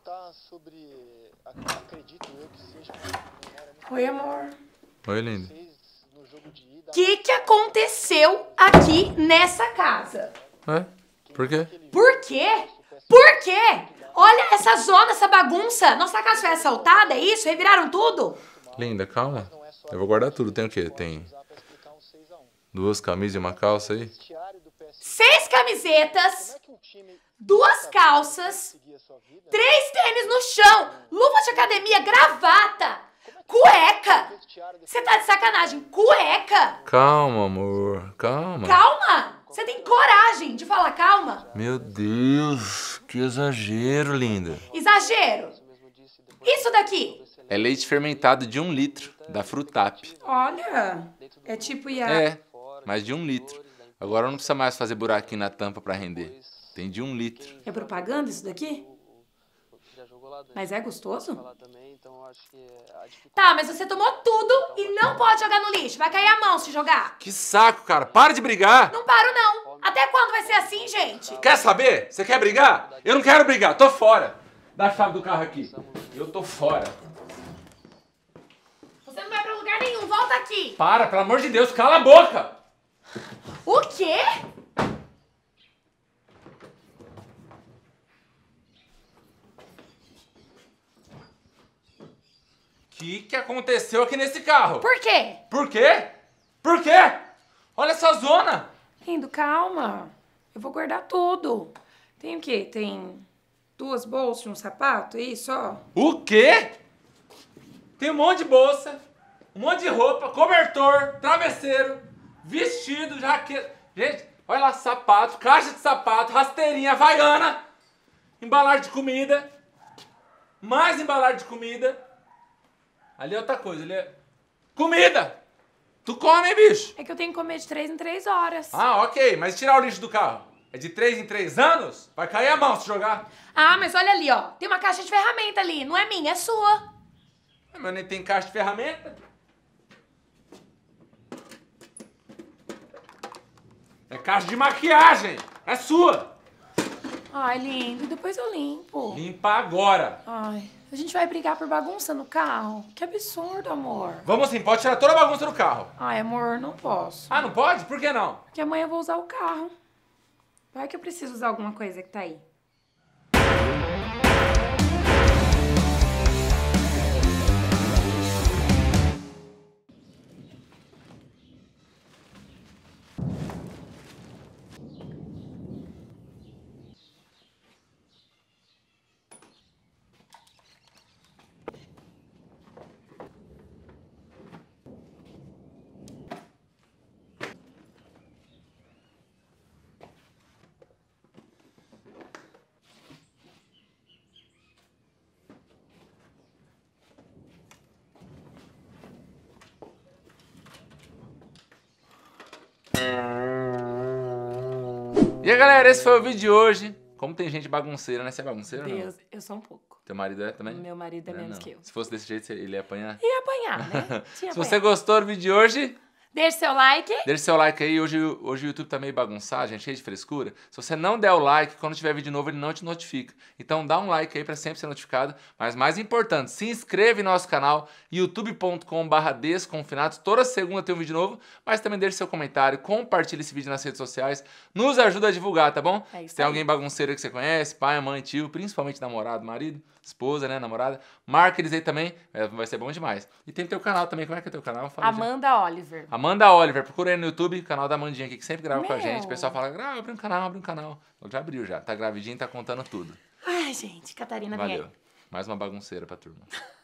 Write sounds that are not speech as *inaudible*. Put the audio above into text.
perguntar sobre. Acredito eu que seja. Oi, amor. Oi, linda. O que, né? que aconteceu aqui nessa casa? É? Por quê? É Por quê? Por quê? Né? Olha essa zona, essa bagunça. Nossa casa foi assaltada, é isso? Reviraram tudo? Linda, calma. É eu vou guardar tudo. Tem o quê? Tem duas camisas e uma calça aí? Seis camisetas, é duas calças, Três tênis no chão, luvas de academia, gravata, cueca. Você tá de sacanagem, cueca. Calma, amor, calma. Calma? Você tem coragem de falar calma? Meu Deus, que exagero, linda. Exagero? Isso daqui. É leite fermentado de um litro, da Frutap. Olha, é tipo IA. É, mais de um litro. Agora não precisa mais fazer buraquinho na tampa para render. Tem de um litro. É propaganda isso daqui? Mas é gostoso? Então é tá, mas você tomou tudo então e não pode jogar no lixo. Vai cair a mão se jogar. Que saco, cara. Para de brigar. Não paro, não. Até quando vai ser assim, gente? Quer saber? Você quer brigar? Eu não quero brigar. Tô fora. Dá a chave do carro aqui. Eu tô fora. Você não vai pra lugar nenhum. Volta aqui. Para, pelo amor de Deus. Cala a boca. O quê? que, que aconteceu aqui nesse carro? Por quê? Por quê? Por quê? Olha essa zona! Lindo, calma. Eu vou guardar tudo. Tem o quê? Tem duas bolsas e um sapato? É isso, ó. O quê? Tem um monte de bolsa, um monte de roupa, cobertor, travesseiro, vestido, jaqueta. Gente, olha lá, sapato, caixa de sapato, rasteirinha, vaiana, embalagem de comida, mais embalagem de comida. Ali é outra coisa, ali é. Comida! Tu come, hein, bicho? É que eu tenho que comer de 3 em 3 horas. Ah, ok. Mas tirar o lixo do carro. É de 3 em 3 anos? Vai cair a mão se jogar. Ah, mas olha ali, ó. Tem uma caixa de ferramenta ali. Não é minha, é sua. Ah, mas nem tem caixa de ferramenta. É caixa de maquiagem. É sua. Ai, lindo. Depois eu limpo. Limpa agora. Ai. A gente vai brigar por bagunça no carro? Que absurdo, amor. Vamos sim, pode tirar toda a bagunça do carro. Ai, amor, não posso. Ah, não pode? Por que não? Porque amanhã eu vou usar o carro. Vai que eu preciso usar alguma coisa que tá aí. E aí, galera, esse foi o vídeo de hoje. Como tem gente bagunceira, né? Você é bagunceira Deus, ou não? eu sou um pouco. Teu marido é também? Meu marido é, é menos não. que eu. Se fosse desse jeito, ele ia apanhar? Ia apanhar, né? *laughs* Se apanhar. você gostou do vídeo de hoje... Deixe seu like. Deixe seu like aí. Hoje, hoje o YouTube tá meio bagunçado, gente, cheio de frescura. Se você não der o like, quando tiver vídeo novo, ele não te notifica. Então dá um like aí para sempre ser notificado. Mas mais importante, se inscreve no nosso canal, youtube.com.br desconfinados. Toda segunda tem um vídeo novo, mas também deixe seu comentário, compartilhe esse vídeo nas redes sociais. Nos ajuda a divulgar, tá bom? É se tem alguém bagunceiro que você conhece, pai, mãe, tio, principalmente namorado, marido, esposa, né, namorada. Marca eles aí também, é, vai ser bom demais. E tem teu canal também, como é que é o teu canal? Fala Amanda Oliver. Amanda Oliver, procura aí no YouTube, canal da Amandinha aqui, que sempre grava Meu. com a gente. O pessoal fala, ah, abre um canal, abre um canal. já abriu já, tá gravidinha e tá contando tudo. Ai, gente, Catarina Valeu. Mais uma bagunceira pra turma. *laughs*